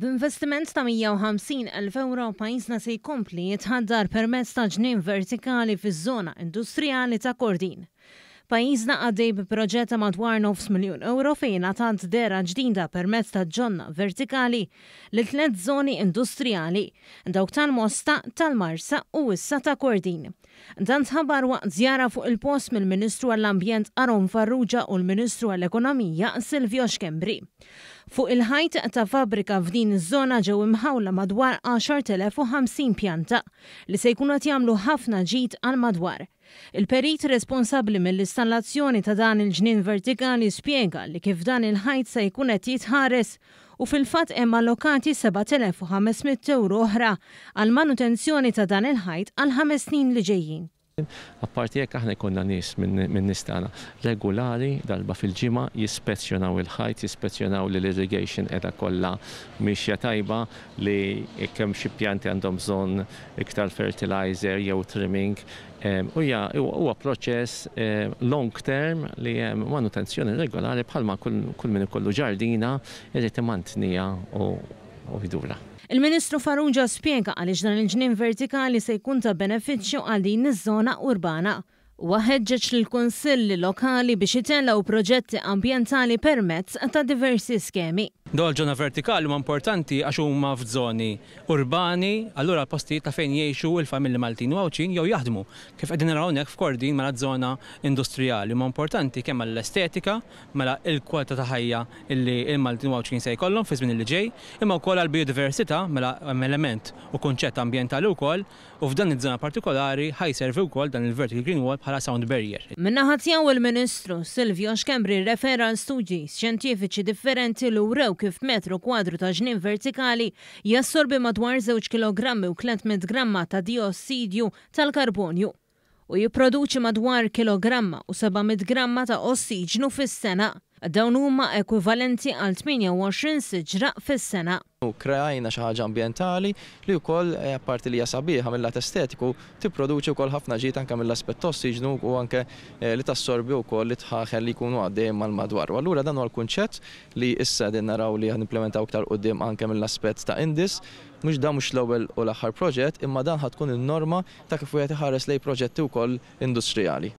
B'investiment ta' 150.000 euro pajjiżna se jkompli jitħaddar permezz ta' ġnien vertikali fiż-żona industrijali ta' Kordin. Pajjiżna għaddej bi proġett ta' madwar 9 miljun euro fejn għatant dera ġdida permezz ta' ġonna vertikali li tlet zoni industrijali, dawk tal-Mosta, tal-Marsa u issa ta' Kordin. Dan tħabar waqt zjara fuq il-post mill-Ministru għall-Ambjent Aron Farrugia u l-Ministru għall-Ekonomija Silvio Xkembri. Fuq il-ħajt ta' fabrika f'din iż-żona ġew imħawla madwar 10,050 pjanta li se jkunu jagħmlu ħafna ġid għal madwar Il-perit responsabli mill-installazzjoni ta' dan il-ġnin vertikali spiega li kif dan il-ħajt se jkun qed jitħares u fil-fatt hemm allokati 7500 euro oħra għal manutenzjoni ta' dan il-ħajt għal ħames snin li ġejjin. Apparti jekk aħna jkunna nis minn nistana regolari darba fil ġima jispezzjonaw il-ħajt, jispezzjonaw li l-irrigation edha kollha mixja tajba li kemm xi pjanti għandhom bżonn iktar fertilizer jew trimming. U ja, huwa proċess long term li hemm manutenzjoni regolari bħalma kull min ikollu ġardina irrid imantnija u u fidula. Il-Ministru Farrugia spiega għaliex dan il-ġnien vertikali se jkun ta' benefiċċju għal din iż-żona urbana Waħedġeċ l-Konsilli Lokali biex u proġetti ambientali permezz ta' diversi skemi. Dol ġona vertikali ma importanti għax huma f'żoni urbani, allura postijiet ta' fejn jgħixu il-familji Maltin u għawċin jew jaħdmu. Kif qegħdin naraw hawnhekk f'kordin mela żona industrijali huma importanti kemm għall-estetika, mela l-kwalità ta' ħajja illi il-Maltin u għawċin se jkollhom fi żmien li ġej, imma wkoll għall-biodiversità mela element u kunċett ambjentali wkoll u f'dan iż-żona partikolari ħajservi wkoll dan il-vertical green wall bħala sound barrier. Minnaħat jew il-Ministru Silvio Xkembri refera l-studji xjentifiċi differenti l urew kif metru kwadru ta' ġnien vertikali jassorbi madwar 2 kg u 300 gramma ta' diossidju tal-karbonju u jipproduċi madwar kilogramma u 700 gramma ta' ossiġnu fis-sena. Dawn huma ekwivalenti għal 28 siġra fis-sena. U krajna xi ħaġa ambjentali li wkoll eh, apparti li hija sabiħa mill-lat estetiku tipproduċi wkoll ħafna ġid anke mill-aspett tossiġnu u anke eh, li tassorbi wkoll li tħaħel li jkunu għaddejjem mal-madwar. U allura dan huwa l-kunċett li issa din naraw li nimplementaw iktar qudiem anke mill-aspett ta' indis mux da mux l-ewel u l aħħar proġett, imma dan ħatkun il-norma ta' kif wieħed iħares lej proġetti wkoll industrijali.